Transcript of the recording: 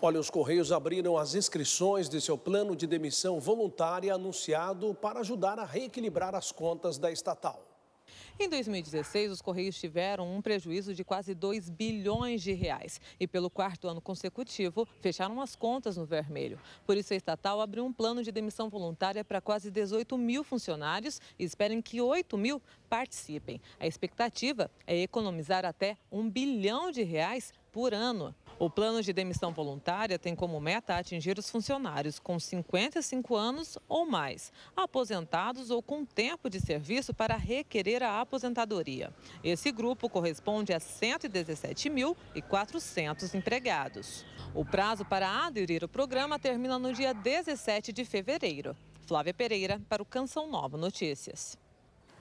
Olha, os Correios abriram as inscrições de seu plano de demissão voluntária anunciado para ajudar a reequilibrar as contas da estatal. Em 2016, os Correios tiveram um prejuízo de quase 2 bilhões de reais e, pelo quarto ano consecutivo, fecharam as contas no vermelho. Por isso, a estatal abriu um plano de demissão voluntária para quase 18 mil funcionários e esperam que 8 mil participem. A expectativa é economizar até 1 bilhão de reais por ano. O plano de demissão voluntária tem como meta atingir os funcionários com 55 anos ou mais, aposentados ou com tempo de serviço para requerer a aposentadoria. Esse grupo corresponde a 117.400 empregados. O prazo para aderir ao programa termina no dia 17 de fevereiro. Flávia Pereira para o Canção Nova Notícias.